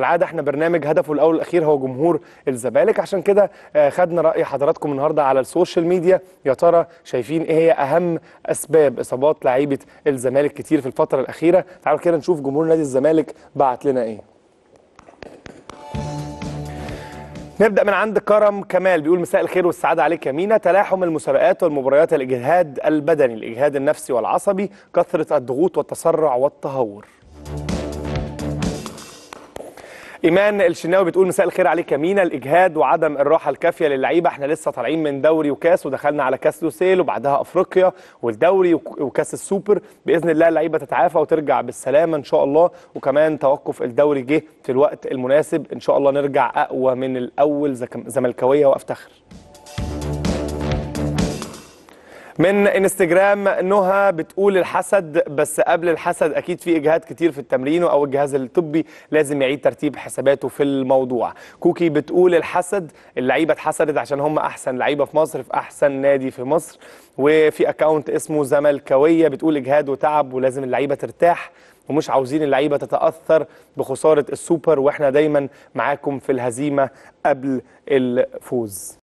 كالعاده احنا برنامج هدفه الاول والاخير هو جمهور الزمالك عشان كده آه، خدنا راي حضراتكم النهارده على السوشيال ميديا يا ترى شايفين ايه هي اهم اسباب اصابات لعيبه الزمالك كتير في الفتره الاخيره تعالوا كده نشوف جمهور نادي الزمالك بعت لنا ايه نبدا من عند كرم كمال بيقول مساء الخير والسعاده عليك يا مينا تلاحم المسابقات والمباريات الاجهاد البدني الاجهاد النفسي والعصبي كثره الضغوط والتسرع والتهور ايمان الشناوي بتقول مساء الخير عليك يا مينا الاجهاد وعدم الراحه الكافيه للعيبه احنا لسه طالعين من دوري وكاس ودخلنا على كاس لوسيل وبعدها افريقيا والدوري وكاس السوبر باذن الله اللعيبه تتعافى وترجع بالسلامه ان شاء الله وكمان توقف الدوري جه في الوقت المناسب ان شاء الله نرجع اقوى من الاول زملكاويه وافتخر من انستجرام نهى بتقول الحسد بس قبل الحسد اكيد في اجهاد كتير في التمرين او الجهاز الطبي لازم يعيد ترتيب حساباته في الموضوع كوكي بتقول الحسد اللعيبه اتحسدت عشان هم احسن لعيبه في مصر في احسن نادي في مصر وفي اكونت اسمه زملكاويه بتقول اجهاد وتعب ولازم اللعيبه ترتاح ومش عاوزين اللعيبه تتاثر بخساره السوبر واحنا دايما معاكم في الهزيمه قبل الفوز